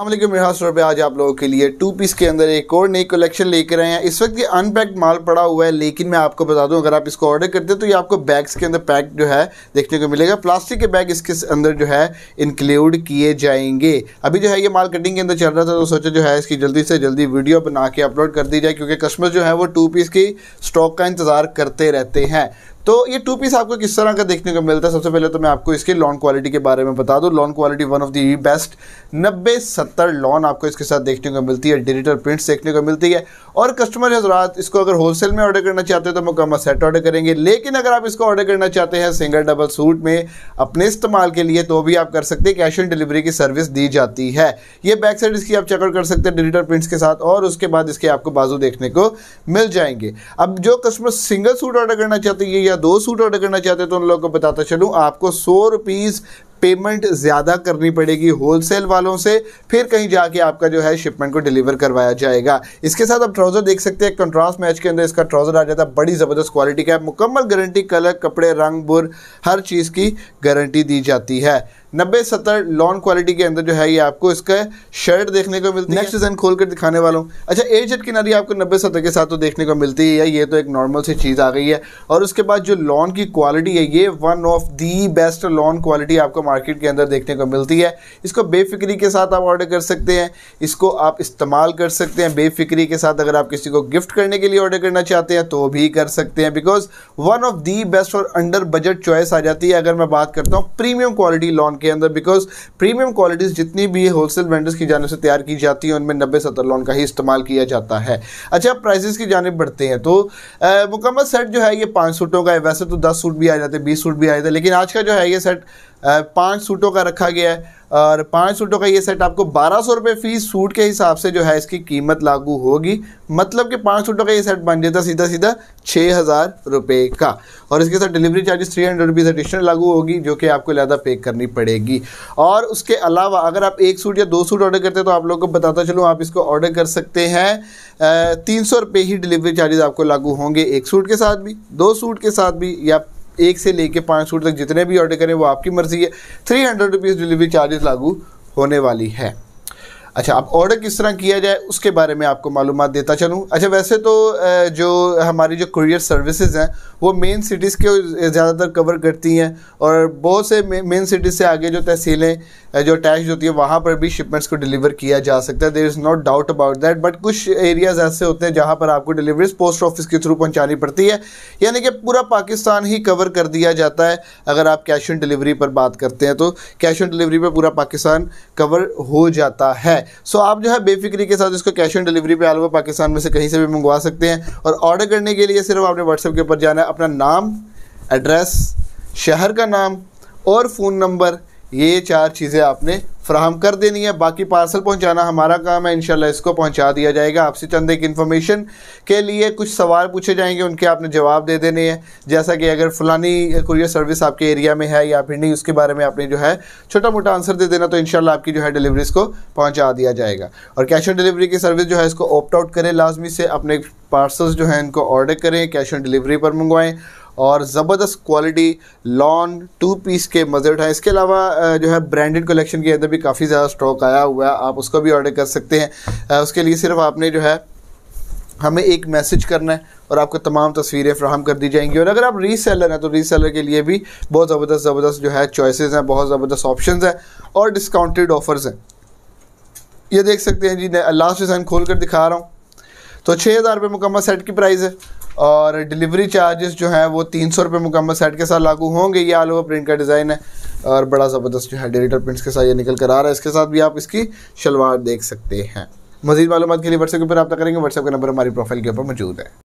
अल्लाम आज आप लोगों के लिए टू पीस के अंदर एक और नई कलेक्शन लेकर आए हैं इस वक्त ये अनपैक्ड माल पड़ा हुआ है लेकिन मैं आपको बता दूं अगर आप इसको ऑर्डर करते हैं तो ये आपको बैग्स के अंदर पैक जो है देखने को मिलेगा प्लास्टिक के बैग इसके अंदर जो है इंक्लूड किए जाएंगे अभी जो है ये माल कटिंग के अंदर चल रहा था तो सोचा जो है इसकी जल्दी से जल्दी वीडियो बना के अपलोड कर दी जाए क्योंकि कस्टमर जो है वो टू पीस की स्टॉक का इंतज़ार करते रहते हैं तो ये टू पीस आपको किस तरह का देखने को मिलता है सबसे पहले तो मैं आपको इसके लॉन क्वालिटी के बारे में बता दूं lawn quality one of the best नब्बे सत्तर लॉन आपको इसके साथ देखने को मिलती है डिजिटल प्रिंट्स देखने को मिलती है और कस्टमर हजरात इसको अगर होलसेल में ऑर्डर करना चाहते हैं तो मुकम्मल सेट ऑर्डर करेंगे लेकिन अगर आप इसको ऑर्डर करना चाहते हैं सिंगल डबल सूट में अपने इस्तेमाल के लिए तो भी आप कर सकते हैं कैश ऑन डिलीवरी की सर्विस दी जाती है ये बैक साइड इसकी आप चेकआउट कर सकते हैं डिजिटल प्रिंट्स के साथ और उसके बाद इसके आपको बाजू देखने को मिल जाएंगे अब जो कस्टमर सिंगल सूट ऑर्डर करना चाहते हैं ये या दो सूट ऑर्डर करना चाहते हैं तो उन लोगों को बताता चलूँ आपको सौ रुपीज़ पेमेंट ज़्यादा करनी पड़ेगी होलसेल वालों से फिर कहीं जाके आपका जो है शिपमेंट को डिलीवर करवाया जाएगा इसके साथ आप ट्राउज़र देख सकते हैं कंट्रास्ट मैच के अंदर इसका ट्राउज़र आ जाता है बड़ी ज़बरदस्त क्वालिटी का है मुकम्मल गारंटी कलर कपड़े रंग बुर हर चीज़ की गारंटी दी जाती है नब्बे सत्तर लॉन क्वालिटी के अंदर जो है ये आपको इसका शर्ट देखने को मिलती है नेक्स्ट डिज़ाइन खोल कर दिखाने वालों अच्छा एजट किनारी आपको नब्बे सत्तर के साथ तो देखने को मिलती है ये तो एक नॉर्मल सी चीज़ आ गई है और उसके बाद जो लॉन की क्वालिटी है ये one of the best lawn quality आपको मार्केट के अंदर देखने को मिलती है इसको बेफिक्री के साथ आप ऑर्डर कर सकते हैं इसको आप इस्तेमाल कर सकते हैं बेफिक्री के साथ अगर आप किसी को गिफ्ट करने के लिए ऑर्डर करना चाहते हैं तो भी कर सकते हैं because one of the best और अंडर बजट चॉइस आ जाती है अगर मैं बात करता हूँ प्रीमियम क्वालिटी लॉन के अंदर बिकॉज प्रीमियम क्वालिटीज़ जितनी भी होलसेल वेंडर्स की जानव से तैयार की जाती है उनमें नब्बे सत्तर लॉन का ही इस्तेमाल किया जाता है अच्छा प्राइजेस की जानब बढ़ते हैं तो मुकम्मल सेट जो है ये पाँच सूटों का है वैसे तो दस सूट भी आ जाते हैं बीस सूट भी आ जाते हैं लेकिन आज का जो है ये सेट पाँच सूटों का रखा गया है और पाँच सूटों का ये सेट आपको बारह सौ रुपये फीस सूट के हिसाब से जो है इसकी कीमत लागू होगी मतलब कि पाँच सूटों का ये सेट बन जाता सीधा सीधा छः हज़ार रुपये का और इसके साथ delivery charges three hundred rupees additional लागू होगी जो कि आपको ज़्यादा पे करनी पड़ेगी और उसके अलावा अगर आप एक सूट या दो सूट ऑर्डर करते हैं तो आप लोग को बताता चलूँ आप इसको ऑर्डर कर सकते हैं तीन सौ रुपये ही डिलीवरी चार्जेस आपको लागू होंगे एक सूट के साथ भी दो सूट के साथ भी या एक से लेके पाँच सूट तक जितने भी ऑर्डर करें वो आपकी मर्जी है three hundred rupees delivery charges लागू होने वाली है अच्छा अब ऑर्डर किस तरह किया जाए उसके बारे में आपको मालूम देता चलूँ अच्छा वैसे तो जो हमारी जो कुरियर सर्विसेज हैं वो मेन सिटीज़ के ज़्यादातर कवर करती हैं और बहुत से मेन सिटीज़ से आगे जो तहसीलें जो अटैच होती है वहाँ पर भी शिपमेंट्स को डिलीवर किया जा सकता है there is not doubt about that but कुछ एरियाज़ ऐसे होते हैं जहाँ पर आपको डिलीवरीज पोस्ट ऑफिस के थ्रू पहुँचानी पड़ती है यानी कि पूरा पाकिस्तान ही कवर कर दिया जाता है अगर आप कैश ऑन डिलीवरी पर बात करते हैं तो कैश ऑन डिलीवरी पर पूरा पाकिस्तान कवर हो जाता है सो आप जो है बेफिक्री के साथ इसको कैश ऑन डिलीवरी पे आलवा पाकिस्तान में से कहीं से भी मंगवा सकते हैं और ऑर्डर करने के लिए सिर्फ आपने व्हाट्सएप के ऊपर जाना है अपना नाम एड्रेस शहर का नाम और फ़ोन नंबर ये चार चीज़ें आपने फ्राहम कर देनी है बाकी पार्सल पहुंचाना हमारा काम है इनशाला इसको पहुंचा दिया जाएगा आपसे चंद एक इन्फॉर्मेशन के लिए कुछ सवाल पूछे जाएंगे उनके आपने जवाब दे देने हैं जैसा कि अगर फलानी कुरियर सर्विस आपके एरिया में है या फिर नहीं उसके बारे में आपने जो है छोटा मोटा आंसर दे देना तो इनशाला आपकी जो है डिलीवरी इसको पहुँचा दिया जाएगा और कैश ऑन डिलीवरी की सर्विस जो है इसको ऑप्ट आउट करें लाजमी से अपने पार्सल्स जो है इनको ऑर्डर करें कैश ऑन डिलीवरी पर मंगवाएँ और ज़बरदस्त क्वालिटी लॉन टू पीस के मज़े हैं इसके अलावा जो है ब्रांडेड कलेक्शन के अंदर भी काफ़ी ज़्यादा स्टॉक आया हुआ है आप उसको भी ऑर्डर कर सकते हैं उसके लिए सिर्फ आपने जो है हमें एक मैसेज करना है और आपको तमाम तस्वीरें फ्राहम कर दी जाएंगी और अगर आप रीसेलर हैं तो रीसेलर के लिए भी बहुत ज़बरदस्त ज़बरदस्त जो है चॉइसेस हैं बहुत ज़बरदस्त ऑप्शंस हैं और डिस्काउंटेड ऑफर्स हैं ये देख सकते हैं जी लास्ट डिज़ाइन खोल कर दिखा रहा हूँ तो छः हज़ार रुपये मुकम्मल सेट की प्राइस है और डिलीवरी चार्जेस जो हैं वो तीन सौ रुपये मुकम्मल सेट के साथ लागू होंगे ये आलो प्रिंट का डिज़ाइन है और बड़ा ज़बरदस्त जो है डिजिटल प्रिंट्स के साथ ये निकल कर आ रहा है इसके साथ भी आप इसकी शलवार देख सकते हैं मजीद मालूम के लिए व्हाट्सएप के ऊपर आप करेंगे व्हाट्सएप का नंबर हमारी प्रोफाइल के ऊपर मौजूद है